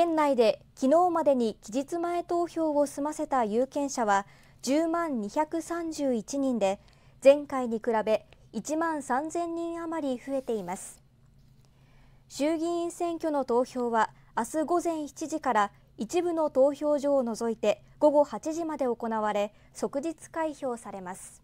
県内で昨日までに期日前投票を済ませた有権者は10万231人で前回に比べ1万3000人余り増えています衆議院選挙の投票は明日午前7時から一部の投票所を除いて午後8時まで行われ即日開票されます